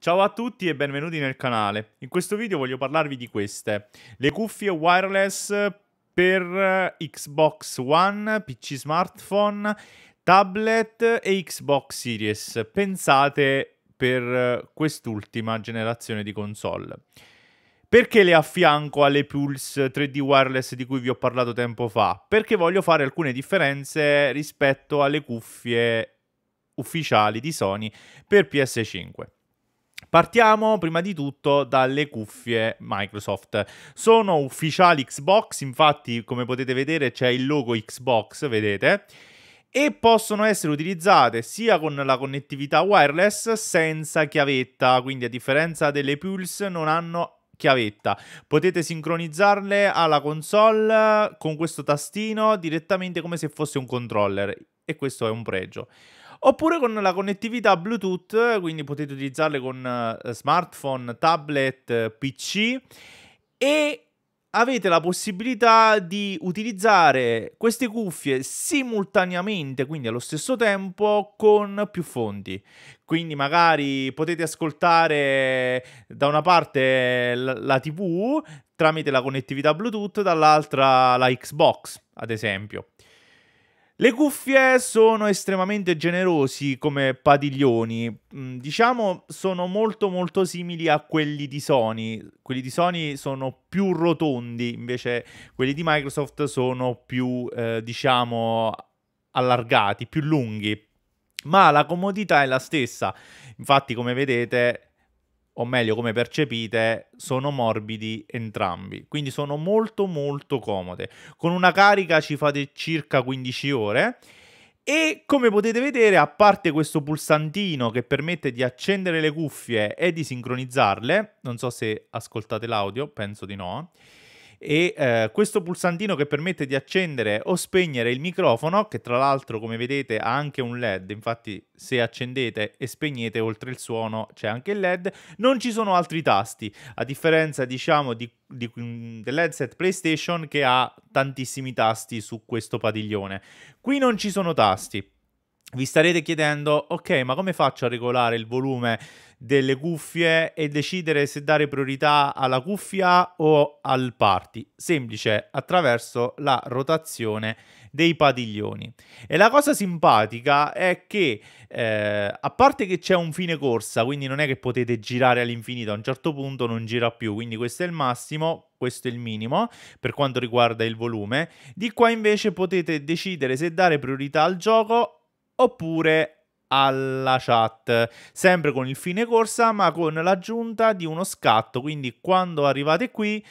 Ciao a tutti e benvenuti nel canale. In questo video voglio parlarvi di queste, le cuffie wireless per eh, Xbox One, PC smartphone, tablet e Xbox Series, pensate per eh, quest'ultima generazione di console. Perché le affianco alle Pulse 3D wireless di cui vi ho parlato tempo fa? Perché voglio fare alcune differenze rispetto alle cuffie ufficiali di Sony per PS5. Partiamo prima di tutto dalle cuffie Microsoft. Sono ufficiali Xbox, infatti come potete vedere c'è il logo Xbox, vedete? E possono essere utilizzate sia con la connettività wireless senza chiavetta, quindi a differenza delle Pulse non hanno chiavetta. Potete sincronizzarle alla console con questo tastino direttamente come se fosse un controller e questo è un pregio oppure con la connettività Bluetooth, quindi potete utilizzarle con eh, smartphone, tablet, eh, PC e avete la possibilità di utilizzare queste cuffie simultaneamente, quindi allo stesso tempo, con più fonti. Quindi magari potete ascoltare eh, da una parte la TV tramite la connettività Bluetooth, dall'altra la Xbox, ad esempio. Le cuffie sono estremamente generosi come padiglioni, mm, diciamo sono molto molto simili a quelli di Sony, quelli di Sony sono più rotondi, invece quelli di Microsoft sono più eh, diciamo allargati, più lunghi, ma la comodità è la stessa, infatti come vedete o meglio come percepite, sono morbidi entrambi, quindi sono molto molto comode. Con una carica ci fate circa 15 ore e come potete vedere, a parte questo pulsantino che permette di accendere le cuffie e di sincronizzarle, non so se ascoltate l'audio, penso di no, e eh, questo pulsantino che permette di accendere o spegnere il microfono che tra l'altro come vedete ha anche un led infatti se accendete e spegnete oltre il suono c'è anche il led non ci sono altri tasti a differenza diciamo di, di, mm, dell'headset playstation che ha tantissimi tasti su questo padiglione qui non ci sono tasti vi starete chiedendo, ok, ma come faccio a regolare il volume delle cuffie e decidere se dare priorità alla cuffia o al party? Semplice, attraverso la rotazione dei padiglioni. E la cosa simpatica è che, eh, a parte che c'è un fine corsa, quindi non è che potete girare all'infinito, a un certo punto non gira più, quindi questo è il massimo, questo è il minimo per quanto riguarda il volume. Di qua invece potete decidere se dare priorità al gioco oppure alla chat, sempre con il fine corsa, ma con l'aggiunta di uno scatto. Quindi quando arrivate qui,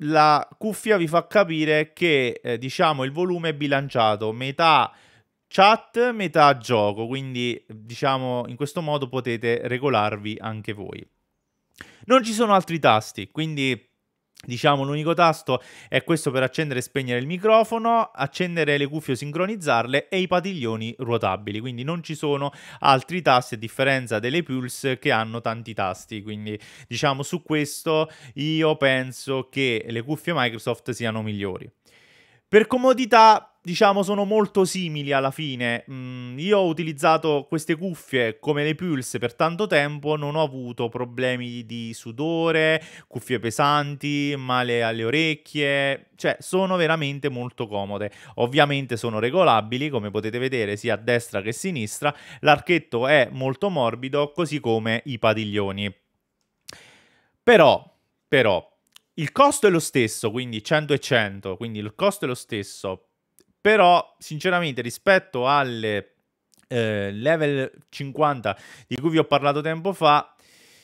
la cuffia vi fa capire che eh, diciamo il volume è bilanciato metà chat, metà gioco. Quindi diciamo in questo modo potete regolarvi anche voi. Non ci sono altri tasti, quindi Diciamo l'unico tasto è questo per accendere e spegnere il microfono, accendere le cuffie o sincronizzarle e i padiglioni ruotabili, quindi non ci sono altri tasti a differenza delle Pulse che hanno tanti tasti, quindi diciamo su questo io penso che le cuffie Microsoft siano migliori. Per comodità diciamo, sono molto simili alla fine. Mm, io ho utilizzato queste cuffie come le Pulse per tanto tempo, non ho avuto problemi di sudore, cuffie pesanti, male alle orecchie, cioè sono veramente molto comode. Ovviamente sono regolabili, come potete vedere, sia a destra che a sinistra. L'archetto è molto morbido, così come i padiglioni. Però, però, il costo è lo stesso, quindi 100 e 100, quindi il costo è lo stesso, però sinceramente rispetto alle eh, level 50 di cui vi ho parlato tempo fa,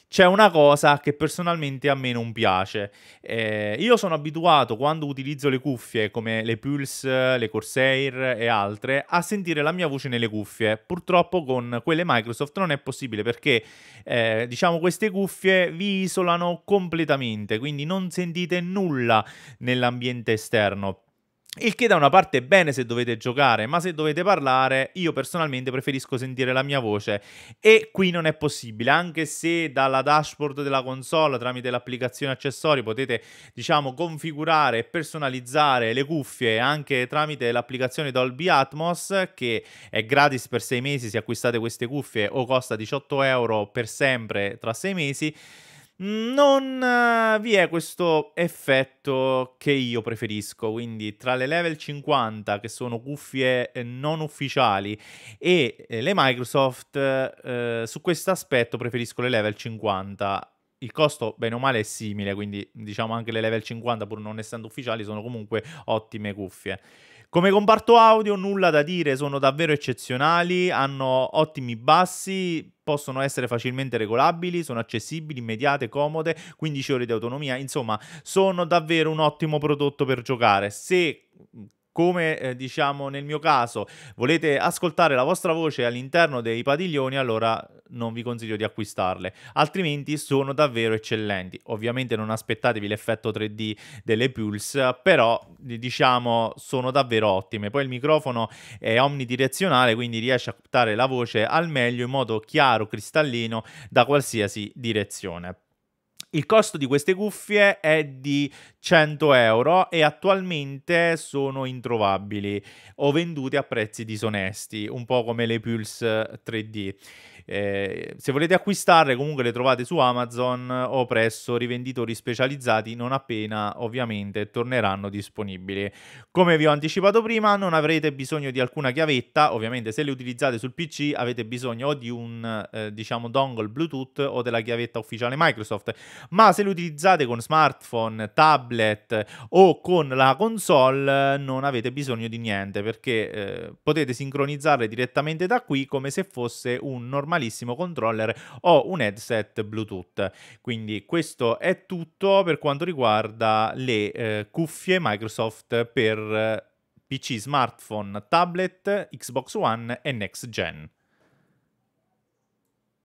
c'è una cosa che personalmente a me non piace. Eh, io sono abituato quando utilizzo le cuffie come le Pulse, le Corsair e altre a sentire la mia voce nelle cuffie. Purtroppo con quelle Microsoft non è possibile perché eh, diciamo queste cuffie vi isolano completamente, quindi non sentite nulla nell'ambiente esterno. Il che da una parte è bene se dovete giocare, ma se dovete parlare, io personalmente preferisco sentire la mia voce e qui non è possibile, anche se dalla dashboard della console tramite l'applicazione accessori potete, diciamo, configurare e personalizzare le cuffie anche tramite l'applicazione Dolby Atmos che è gratis per sei mesi se acquistate queste cuffie o costa 18 euro per sempre tra sei mesi non eh, vi è questo effetto che io preferisco, quindi tra le level 50 che sono cuffie eh, non ufficiali e eh, le Microsoft eh, su questo aspetto preferisco le level 50. Il costo bene o male è simile, quindi diciamo anche le level 50 pur non essendo ufficiali sono comunque ottime cuffie. Come comparto audio nulla da dire, sono davvero eccezionali, hanno ottimi bassi, possono essere facilmente regolabili, sono accessibili, immediate, comode, 15 ore di autonomia, insomma sono davvero un ottimo prodotto per giocare. Se come eh, diciamo nel mio caso volete ascoltare la vostra voce all'interno dei padiglioni allora non vi consiglio di acquistarle altrimenti sono davvero eccellenti ovviamente non aspettatevi l'effetto 3D delle Pulse però diciamo sono davvero ottime poi il microfono è omnidirezionale quindi riesce a captare la voce al meglio in modo chiaro cristallino da qualsiasi direzione il costo di queste cuffie è di 100 euro e attualmente sono introvabili o vendute a prezzi disonesti, un po' come le Pulse 3D. Eh, se volete acquistarle comunque le trovate su Amazon o presso rivenditori specializzati non appena ovviamente torneranno disponibili. Come vi ho anticipato prima non avrete bisogno di alcuna chiavetta, ovviamente se le utilizzate sul PC avete bisogno o di un eh, diciamo dongle Bluetooth o della chiavetta ufficiale Microsoft ma se lo utilizzate con smartphone, tablet o con la console non avete bisogno di niente perché eh, potete sincronizzarle direttamente da qui come se fosse un normalissimo controller o un headset Bluetooth. Quindi questo è tutto per quanto riguarda le eh, cuffie Microsoft per eh, PC, smartphone, tablet, Xbox One e next gen.